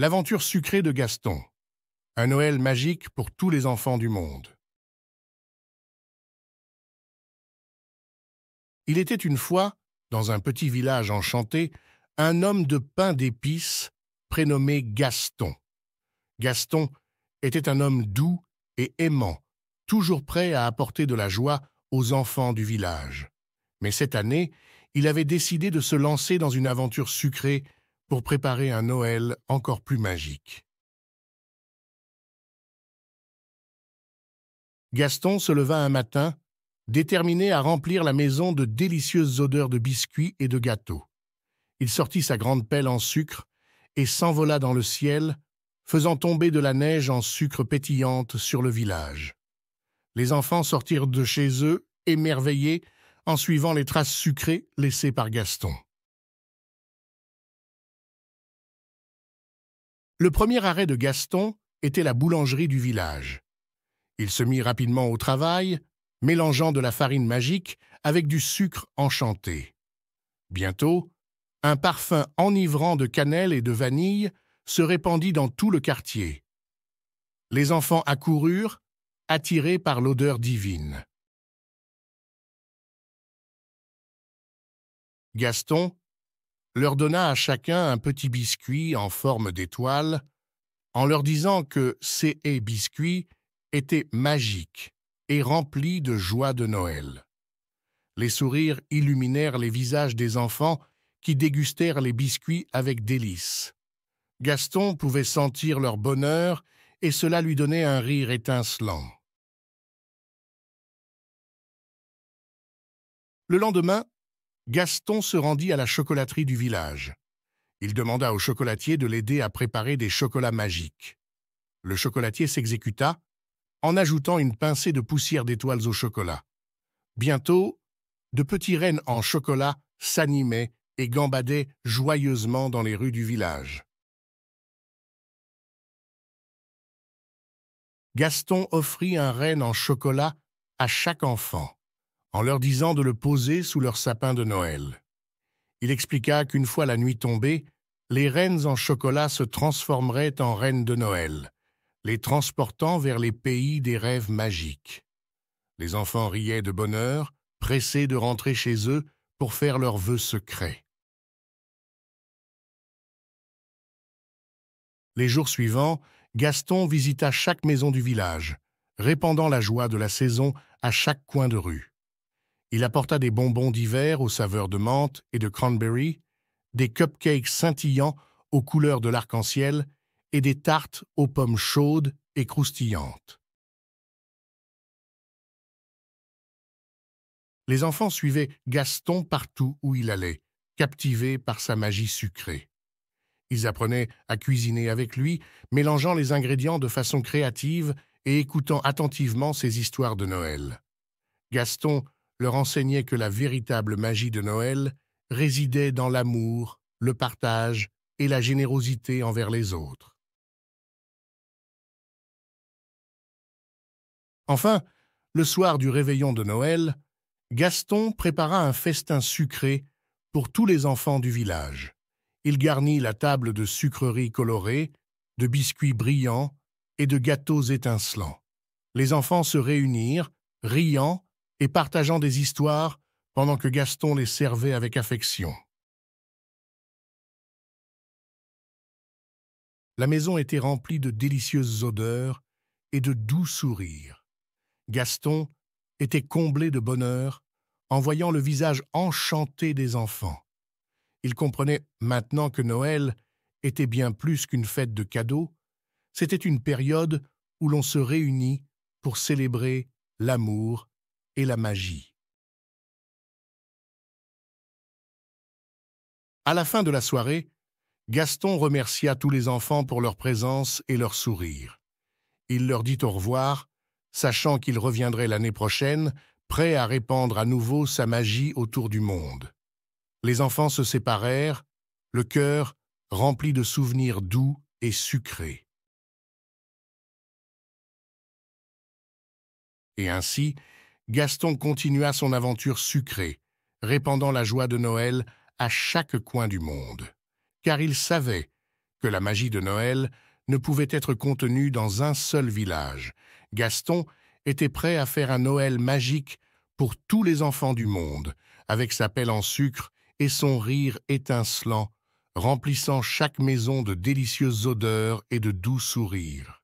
L'aventure sucrée de Gaston. Un Noël magique pour tous les enfants du monde. Il était une fois, dans un petit village enchanté, un homme de pain d'épices prénommé Gaston. Gaston était un homme doux et aimant, toujours prêt à apporter de la joie aux enfants du village. Mais cette année, il avait décidé de se lancer dans une aventure sucrée pour préparer un Noël encore plus magique. Gaston se leva un matin, déterminé à remplir la maison de délicieuses odeurs de biscuits et de gâteaux. Il sortit sa grande pelle en sucre et s'envola dans le ciel, faisant tomber de la neige en sucre pétillante sur le village. Les enfants sortirent de chez eux, émerveillés, en suivant les traces sucrées laissées par Gaston. Le premier arrêt de Gaston était la boulangerie du village. Il se mit rapidement au travail, mélangeant de la farine magique avec du sucre enchanté. Bientôt, un parfum enivrant de cannelle et de vanille se répandit dans tout le quartier. Les enfants accoururent, attirés par l'odeur divine. Gaston leur donna à chacun un petit biscuit en forme d'étoile, en leur disant que ces biscuits étaient magiques et remplis de joie de Noël. Les sourires illuminèrent les visages des enfants qui dégustèrent les biscuits avec délice. Gaston pouvait sentir leur bonheur et cela lui donnait un rire étincelant. Le lendemain, Gaston se rendit à la chocolaterie du village. Il demanda au chocolatier de l'aider à préparer des chocolats magiques. Le chocolatier s'exécuta en ajoutant une pincée de poussière d'étoiles au chocolat. Bientôt, de petits rennes en chocolat s'animaient et gambadaient joyeusement dans les rues du village. Gaston offrit un renne en chocolat à chaque enfant en leur disant de le poser sous leur sapin de Noël. Il expliqua qu'une fois la nuit tombée, les reines en chocolat se transformeraient en reines de Noël, les transportant vers les pays des rêves magiques. Les enfants riaient de bonheur, pressés de rentrer chez eux pour faire leurs vœux secrets. Les jours suivants, Gaston visita chaque maison du village, répandant la joie de la saison à chaque coin de rue. Il apporta des bonbons d'hiver aux saveurs de menthe et de cranberry, des cupcakes scintillants aux couleurs de l'arc-en-ciel et des tartes aux pommes chaudes et croustillantes. Les enfants suivaient Gaston partout où il allait, captivés par sa magie sucrée. Ils apprenaient à cuisiner avec lui, mélangeant les ingrédients de façon créative et écoutant attentivement ses histoires de Noël. Gaston leur enseignait que la véritable magie de Noël résidait dans l'amour, le partage et la générosité envers les autres. Enfin, le soir du réveillon de Noël, Gaston prépara un festin sucré pour tous les enfants du village. Il garnit la table de sucreries colorées, de biscuits brillants et de gâteaux étincelants. Les enfants se réunirent, riant et partageant des histoires pendant que Gaston les servait avec affection. La maison était remplie de délicieuses odeurs et de doux sourires. Gaston était comblé de bonheur en voyant le visage enchanté des enfants. Il comprenait maintenant que Noël était bien plus qu'une fête de cadeaux, c'était une période où l'on se réunit pour célébrer l'amour et la magie. À la fin de la soirée, Gaston remercia tous les enfants pour leur présence et leur sourire. Il leur dit au revoir, sachant qu'il reviendrait l'année prochaine, prêt à répandre à nouveau sa magie autour du monde. Les enfants se séparèrent, le cœur rempli de souvenirs doux et sucrés. Et ainsi, Gaston continua son aventure sucrée, répandant la joie de Noël à chaque coin du monde. Car il savait que la magie de Noël ne pouvait être contenue dans un seul village. Gaston était prêt à faire un Noël magique pour tous les enfants du monde, avec sa pelle en sucre et son rire étincelant, remplissant chaque maison de délicieuses odeurs et de doux sourires.